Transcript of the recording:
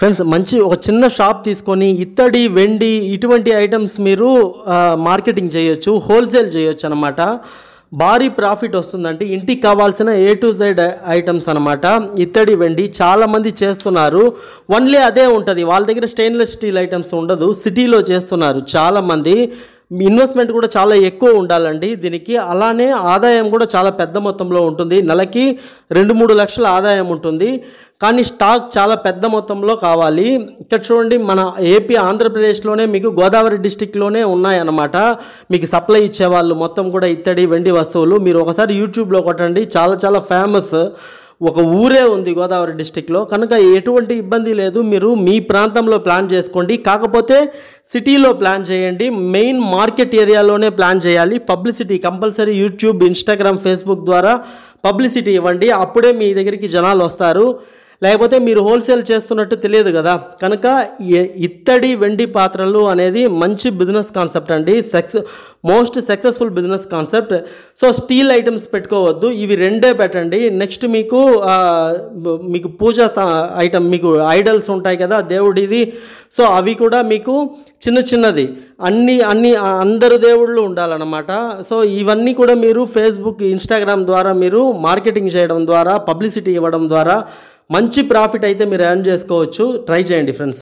friends మంచి ఒక చిన్న షాప్ తీసుకొని ఇత్తడి వెండి ఇటువంటి ఐటమ్స్ మీరు మార్కెటింగ్ చేయొచ్చు హోల్సేల్ చేయొచ్చు అనమాట భారీ ప్రాఫిట్ వస్తుందంటే ఇంటికి కావాల్సిన ఏ టు జెడ్ ఐటమ్స్ అనమాట ఇత్తడి వెండి చాలామంది చేస్తున్నారు ఓన్లీ అదే ఉంటుంది వాళ్ళ దగ్గర స్టెయిన్లెస్ స్టీల్ ఐటమ్స్ ఉండదు సిటీలో చేస్తున్నారు చాలామంది ఇన్వెస్ట్మెంట్ కూడా చాలా ఎక్కువ ఉండాలండి దీనికి అలానే ఆదాయం కూడా చాలా పెద్ద మొత్తంలో ఉంటుంది నెలకి రెండు మూడు లక్షల ఆదాయం ఉంటుంది కానీ స్టాక్ చాలా పెద్ద మొత్తంలో కావాలి ఇక్కడ చూడండి మన ఏపీ ఆంధ్రప్రదేశ్లోనే మీకు గోదావరి డిస్టిక్లోనే ఉన్నాయన్నమాట మీకు సప్లై ఇచ్చేవాళ్ళు మొత్తం కూడా ఇత్తడి వెండి వస్తువులు మీరు ఒకసారి యూట్యూబ్లో కొట్టండి చాలా చాలా ఫేమస్ ఒక ఊరే ఉంది గోదావరి డిస్టిక్లో కనుక ఎటువంటి ఇబ్బంది లేదు మీరు మీ ప్రాంతంలో ప్లాన్ చేసుకోండి కాకపోతే సిటీలో ప్లాన్ చేయండి మెయిన్ మార్కెట్ ఏరియాలోనే ప్లాన్ చేయాలి publicity compulsory YouTube Instagram Facebook ద్వారా పబ్లిసిటీ ఇవ్వండి అప్పుడే మీ దగ్గరికి జనాలు వస్తారు లేకపోతే మీరు హోల్సేల్ చేస్తున్నట్టు తెలియదు కదా కనుక ఇత్తడి వెండి పాత్రలు అనేది మంచి బిజినెస్ కాన్సెప్ట్ అండి success most successful business concept so steel items పెట్టుకోవద్దు ఇవి రెండే పెట్టండి నెక్స్ట్ మీకు మీకు పూజ ఐటమ్ మీకు ఐడల్స్ ఉంటాయి కదా దేవుడిది సో అవి కూడా మీకు చిన్న చిన్నది అన్ని అన్ని అందరు దేవుళ్ళు ఉండాలన్నమాట సో ఇవన్నీ కూడా మీరు ఫేస్బుక్ ఇన్స్టాగ్రామ్ ద్వారా మీరు మార్కెటింగ్ చేయడం ద్వారా పబ్లిసిటీ ఇవ్వడం ద్వారా మంచి ప్రాఫిట్ అయితే మీరు ఎర్న్ చేసుకోవచ్చు ట్రై చేయండి ఫ్రెండ్స్